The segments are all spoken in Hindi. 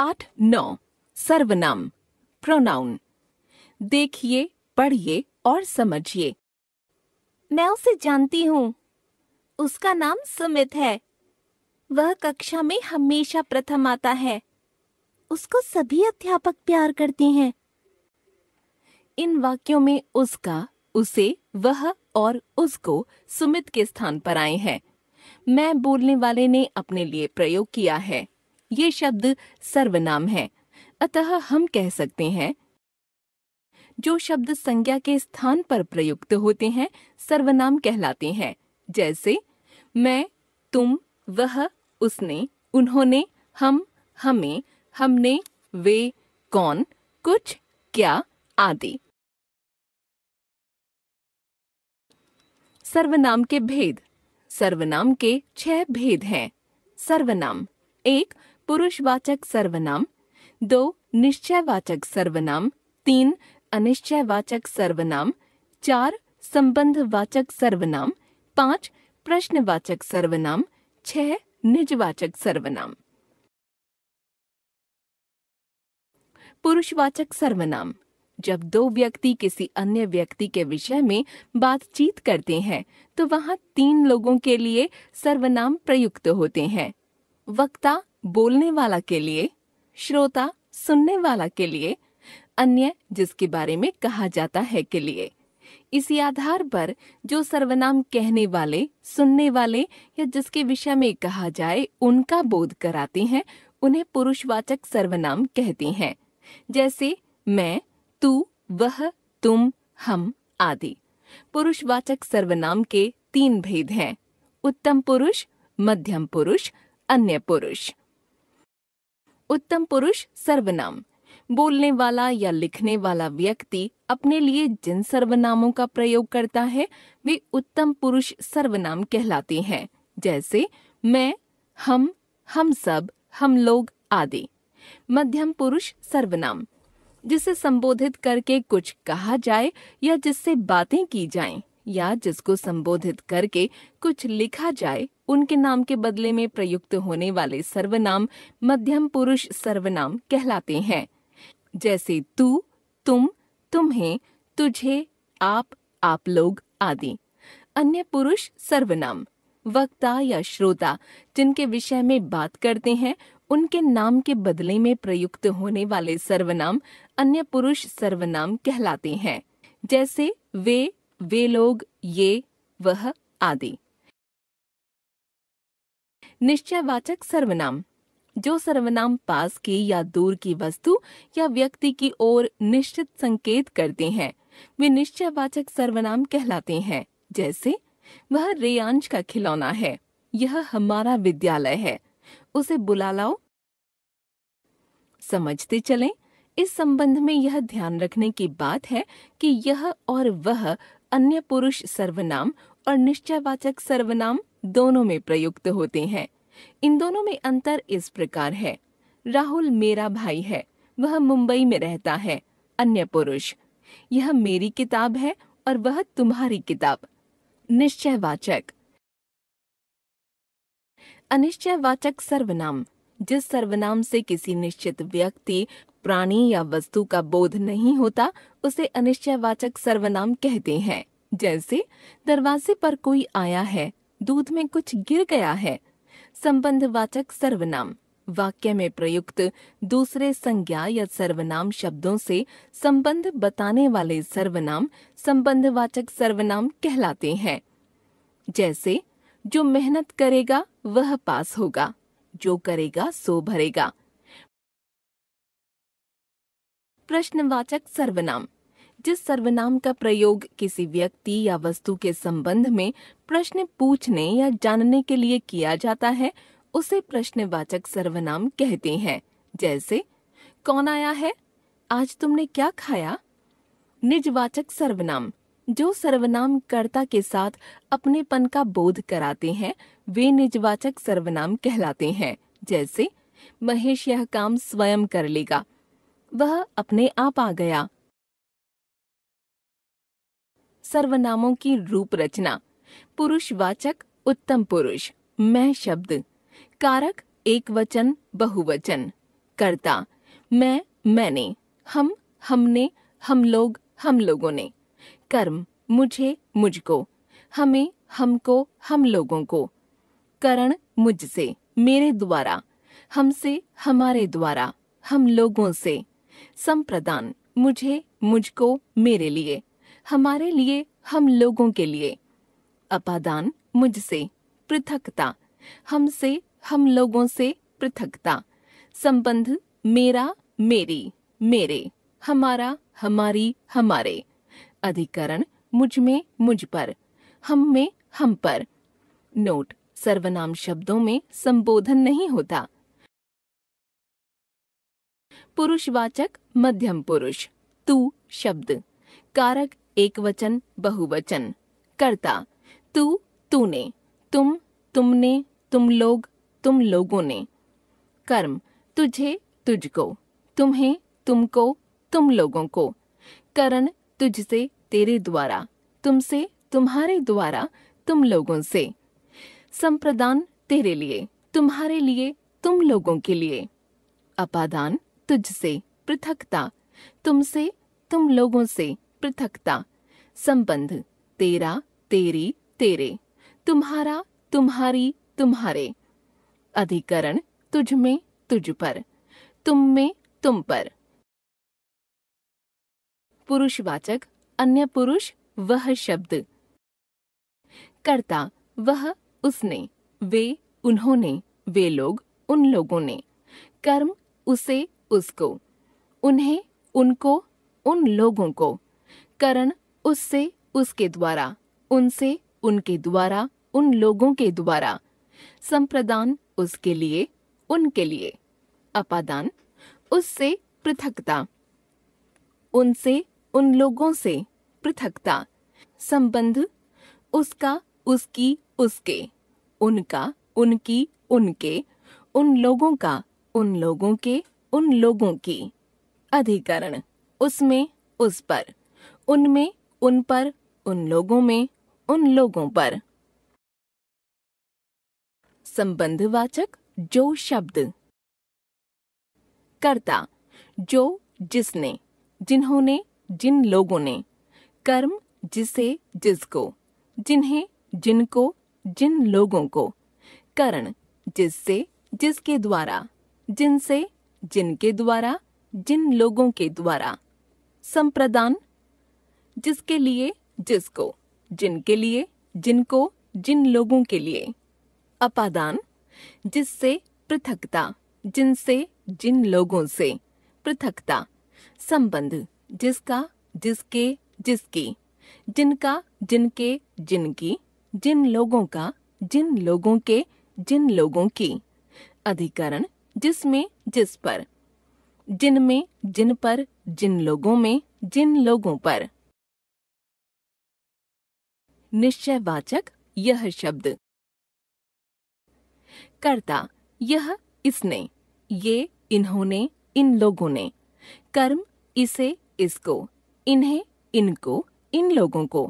पाठ नौ सर्वनाम प्रोनाउन देखिए पढ़िए और समझिए मैं उसे जानती हूँ उसका नाम सुमित है वह कक्षा में हमेशा प्रथम आता है उसको सभी अध्यापक प्यार करते हैं इन वाक्यों में उसका उसे वह और उसको सुमित के स्थान पर आए हैं मैं बोलने वाले ने अपने लिए प्रयोग किया है ये शब्द सर्वनाम है अतः हम कह सकते हैं जो शब्द संज्ञा के स्थान पर प्रयुक्त होते हैं सर्वनाम कहलाते हैं जैसे मैं तुम वह उसने उन्होंने हम हमें हमने वे कौन कुछ क्या आदि सर्वनाम के भेद सर्वनाम के छह भेद हैं सर्वनाम एक पुरुषवाचक सर्वनाम दो निश्चयवाचक सर्वनाम तीन अनिश्चयवाचक सर्वनाम चार संबंधवाचक सर्वनाम पाँच प्रश्नवाचक सर्वनाम छह निजवाचक सर्वनाम पुरुषवाचक सर्वनाम जब दो व्यक्ति किसी अन्य व्यक्ति के विषय में बातचीत करते हैं तो वहाँ तीन लोगों के लिए सर्वनाम प्रयुक्त होते हैं वक्ता बोलने वाला के लिए श्रोता सुनने वाला के लिए अन्य जिसके बारे में कहा जाता है के लिए इसी आधार पर जो सर्वनाम कहने वाले सुनने वाले या जिसके विषय में कहा जाए उनका बोध कराती हैं उन्हें पुरुषवाचक सर्वनाम कहती हैं जैसे मैं तू वह तुम हम आदि पुरुषवाचक सर्वनाम के तीन भेद हैं उत्तम पुरुष मध्यम पुरुष अन्य पुरुष उत्तम पुरुष सर्वनाम बोलने वाला या लिखने वाला व्यक्ति अपने लिए जिन सर्वनामों का प्रयोग करता है वे उत्तम पुरुष सर्वनाम कहलाते हैं जैसे मैं हम हम सब हम लोग आदि मध्यम पुरुष सर्वनाम जिसे संबोधित करके कुछ कहा जाए या जिससे बातें की जाएं या जिसको संबोधित करके कुछ लिखा जाए उनके नाम के बदले में प्रयुक्त होने वाले सर्वनाम मध्यम पुरुष सर्वनाम कहलाते हैं जैसे तू तुम तुम्हें तुझे आप आप लोग आदि अन्य पुरुष सर्वनाम वक्ता या श्रोता जिनके विषय में बात करते हैं उनके नाम के बदले में प्रयुक्त होने वाले सर्वनाम अन्य पुरुष सर्वनाम कहलाते हैं जैसे वे वे लोग ये वह आदि निश्चयवाचक सर्वनाम जो सर्वनाम पास की या दूर की वस्तु या व्यक्ति की ओर निश्चित संकेत करते हैं वे निश्चयवाचक सर्वनाम कहलाते हैं जैसे वह रेयांश का खिलौना है यह हमारा विद्यालय है उसे बुला लाओ समझते चलें इस संबंध में यह ध्यान रखने की बात है कि यह और वह अन्य पुरुष सर्वनाम और निश्चयवाचक सर्वनाम दोनों में प्रयुक्त होते हैं इन दोनों में अंतर इस प्रकार है राहुल मेरा भाई है वह मुंबई में रहता है अन्य पुरुष यह मेरी किताब है और वह तुम्हारी किताब निश्चय वाचक अनिश्चय वाचक सर्वनाम जिस सर्वनाम से किसी निश्चित व्यक्ति प्राणी या वस्तु का बोध नहीं होता उसे अनिश्चय वाचक सर्वनाम कहते हैं जैसे दरवाजे पर कोई आया है दूध में कुछ गिर गया है संबंधवाचक सर्वनाम वाक्य में प्रयुक्त दूसरे संज्ञा या सर्वनाम शब्दों से संबंध बताने वाले सर्वनाम संबंधवाचक सर्वनाम कहलाते हैं जैसे जो मेहनत करेगा वह पास होगा जो करेगा सो भरेगा प्रश्नवाचक सर्वनाम जिस सर्वनाम का प्रयोग किसी व्यक्ति या वस्तु के संबंध में प्रश्न पूछने या जानने के लिए किया जाता है उसे प्रश्नवाचक सर्वनाम कहते हैं जैसे कौन आया है आज तुमने क्या खाया निजवाचक सर्वनाम जो सर्वनाम कर्ता के साथ अपनेपन का बोध कराते हैं वे निजवाचक सर्वनाम कहलाते हैं जैसे महेश यह काम स्वयं कर लेगा वह अपने आप आ गया सर्वनामों की रूप रचना पुरुषवाचक उत्तम पुरुष मैं शब्द कारक एक वचन बहुवचन कर्ता मैं मैंने हम हमने हम लोग हम लोगों ने कर्म मुझे मुझको हमें हमको हम लोगों को करण मुझसे मेरे द्वारा हमसे हमारे द्वारा हम लोगों से संप्रदान मुझे मुझको मेरे लिए हमारे लिए हम लोगों के लिए अपादान मुझसे पृथकता हमसे हम लोगों से पृथकता संबंध मेरा मेरी मेरे हमारा हमारी हमारे अधिकरण मुझ में मुझ पर हम में हम पर नोट सर्वनाम शब्दों में संबोधन नहीं होता पुरुषवाचक मध्यम पुरुष तू शब्द कारक एक वचन बहुवचन करता तू तूने तुम तुमने तुम लोग तुम लोगों ने कर्म तुझे तुझको तुम्हें तुमको तुम लोगों को करण तुझसे तेरे द्वारा तुमसे तुम्हारे द्वारा तुम लोगों से संप्रदान तेरे लिए तुम्हारे लिए तुम लोगों के लिए अपादान तुझसे पृथकता तुमसे तुम लोगों से पृथकता संबंध तेरा तेरी तेरे तुम्हारा तुम्हारी तुम्हारे अधिकरण तुझ में तुझ पर तुम में तुम पर पुरुषवाचक अन्य पुरुष वह शब्द कर्ता वह उसने वे उन्होंने वे लोग उन लोगों ने कर्म उसे उसको उन्हें उनको उन लोगों को करण उससे उसके द्वारा उनसे उनके द्वारा उन लोगों के द्वारा संप्रदान उसके लिए उनके लिए अपादान उससे पृथकता उनसे उन लोगों से पृथकता संबंध उसका उसकी उसके उनका उनकी उनके उन लोगों का उन लोगों के उन लोगों की अधिकरण उसमें उस पर उनमें उन पर उन लोगों में उन लोगों पर संबंधवाचक जो शब्द कर्ता जो जिसने जिन्होंने जिन लोगों ने कर्म जिसे जिसको जिन्हें जिनको जिन लोगों को करण जिससे जिसके द्वारा जिनसे जिनके द्वारा जिन लोगों के द्वारा संप्रदान जिसके लिए जिसको जिनके लिए जिनको जिन लोगों के लिए अपादान जिससे पृथकता जिनसे जिन लोगों से पृथकता संबंध जिसका जिसके जिसकी जिनका जिनके जिनकी जिन लोगों का जिन लोगों के जिन लोगों की अधिकरण जिसमें जिस पर जिनमें जिन पर जिन लोगों में जिन लोगों पर निश्चयवाचक यह शब्द कर्ता यह इसने ये इन्होंने इन लोगों ने कर्म इसे इसको इन्हें इनको इन लोगों को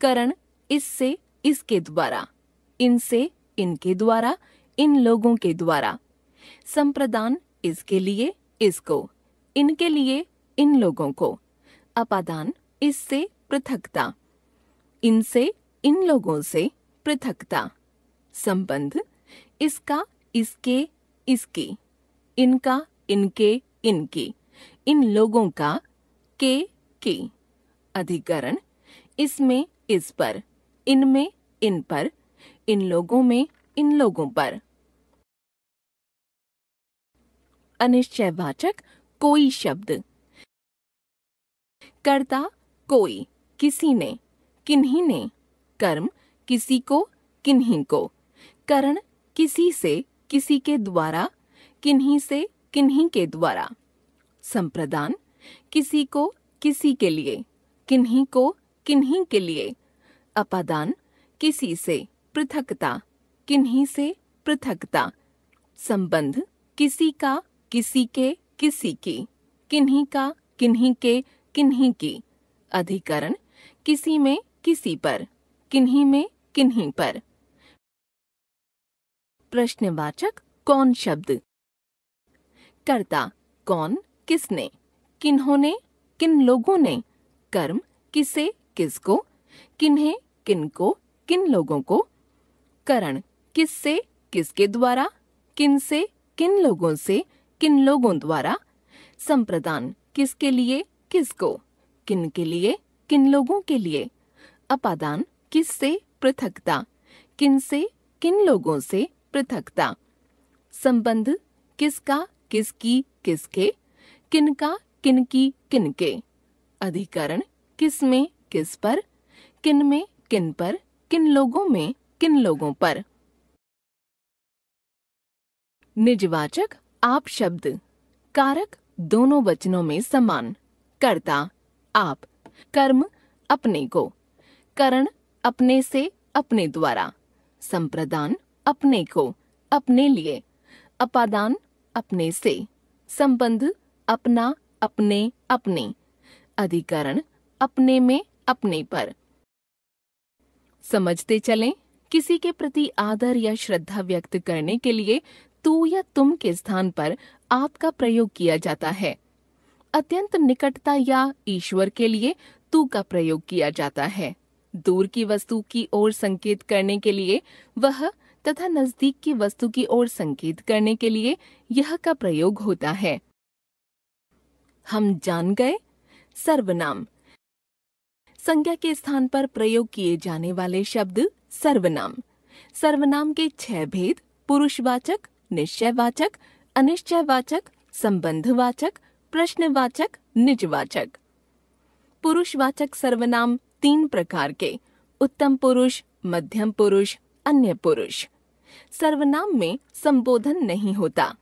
करण इससे इसके द्वारा इनसे इनके द्वारा इन लोगों के द्वारा संप्रदान इसके लिए इसको इनके लिए इन लोगों को अपादान इससे पृथकता इनसे इन लोगों से पृथकता संबंध इसका इसके इसकी इनका इनके इनकी इन लोगों का के की अधिकरण इसमें इस पर इनमें इन पर इन लोगों में इन लोगों पर अनिश्चयवाचक कोई शब्द कर्ता कोई किसी ने किन्हीं ने कर्म किसी को किन्हीं को करण किसी से किसी के द्वारा किन्हीं से किन्हीं के द्वारा संप्रदान किसी को किसी के लिए किन्हीं को किन्हीं के लिए अपादान किसी से पृथकता किन्हीं से पृथकता संबंध किसी का किसी के किसी की किन्हीं का किन्हीं के किन्हीं की अधिकरण किसी में किसी पर किन्हीं में किन्हीं पर प्रश्नवाचक कौन शब्द कर्ता कौन किसने किन्होंने किन लोगों ने कर्म किसे किसको किन्हें किनको किन लोगों को करण किससे किसके द्वारा किनसे किन लोगों से किन लोगों द्वारा संप्रदान किसके लिए किसको किन के लिए किन लोगों के लिए अपादान किससे पृथकता किनसे किन लोगों से पृथकता संबंध किसका किसकी किसके किनका किनकी किनके अधिकरण किस में किस पर किन में किन पर किन लोगों में किन लोगों पर निजवाचक आप शब्द कारक दोनों वचनों में समान कर्ता आप कर्म अपने को करण अपने से अपने द्वारा संप्रदान अपने को अपने लिए अपादान अपने से संबंध अपना अपने अपने अधिकरण अपने में अपने पर समझते चलें किसी के प्रति आदर या श्रद्धा व्यक्त करने के लिए तू या तुम के स्थान पर आप का प्रयोग किया जाता है अत्यंत निकटता या ईश्वर के लिए तू का प्रयोग किया जाता है दूर की वस्तु की ओर संकेत करने के लिए वह तथा नजदीक की वस्तु की ओर संकेत करने के लिए यह का प्रयोग होता है हम जान गए सर्वनाम संज्ञा के स्थान पर प्रयोग किए जाने वाले शब्द सर्वनाम सर्वनाम के छह भेद पुरुषवाचक निश्चयवाचक अनिश्चयवाचक संबंधवाचक प्रश्नवाचक निजवाचक पुरुषवाचक सर्वनाम तीन प्रकार के उत्तम पुरुष मध्यम पुरुष अन्य पुरुष सर्वनाम में संबोधन नहीं होता